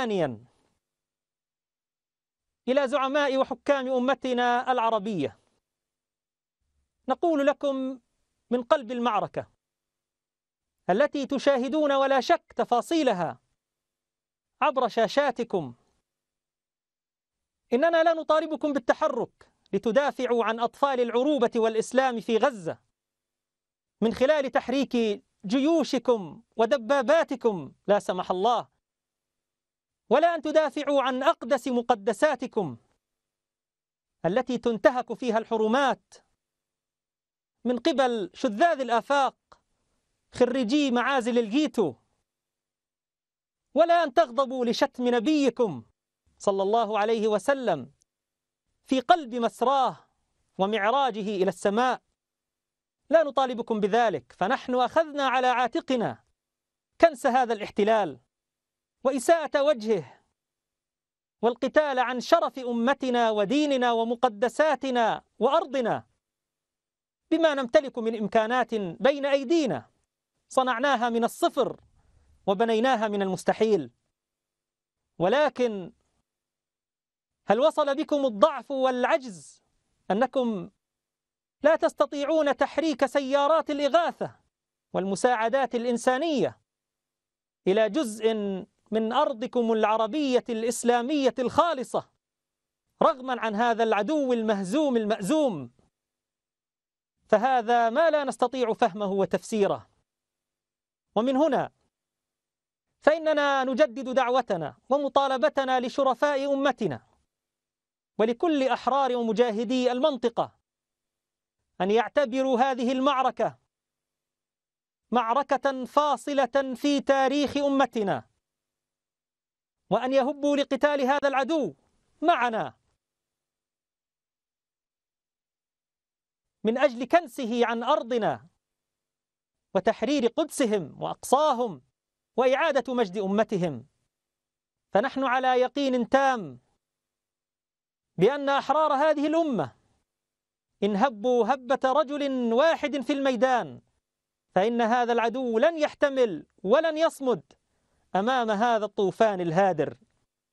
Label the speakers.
Speaker 1: ثانيا إلى زعماء وحكام أمتنا العربية نقول لكم من قلب المعركة التي تشاهدون ولا شك تفاصيلها عبر شاشاتكم إننا لا نطالبكم بالتحرك لتدافعوا عن أطفال العروبة والإسلام في غزة من خلال تحريك جيوشكم ودباباتكم لا سمح الله ولا أن تدافعوا عن أقدس مقدساتكم التي تنتهك فيها الحرمات من قبل شذاذ الآفاق خريجي معازل الجيتو ولا أن تغضبوا لشتم نبيكم صلى الله عليه وسلم في قلب مسراه ومعراجه إلى السماء لا نطالبكم بذلك فنحن أخذنا على عاتقنا كنس هذا الاحتلال وإساءة وجهه والقتال عن شرف أمتنا وديننا ومقدساتنا وأرضنا بما نمتلك من إمكانات بين أيدينا صنعناها من الصفر وبنيناها من المستحيل ولكن هل وصل بكم الضعف والعجز أنكم لا تستطيعون تحريك سيارات الإغاثة والمساعدات الإنسانية إلى جزء من أرضكم العربية الإسلامية الخالصة رغما عن هذا العدو المهزوم المأزوم فهذا ما لا نستطيع فهمه وتفسيره ومن هنا فإننا نجدد دعوتنا ومطالبتنا لشرفاء أمتنا ولكل أحرار ومجاهدي المنطقة أن يعتبروا هذه المعركة معركة فاصلة في تاريخ أمتنا وأن يهبوا لقتال هذا العدو معنا من أجل كنسه عن أرضنا وتحرير قدسهم وأقصاهم وإعادة مجد أمتهم فنحن على يقين تام بأن أحرار هذه الأمة إن هبوا هبة رجل واحد في الميدان فإن هذا العدو لن يحتمل ولن يصمد أمام هذا الطوفان الهادر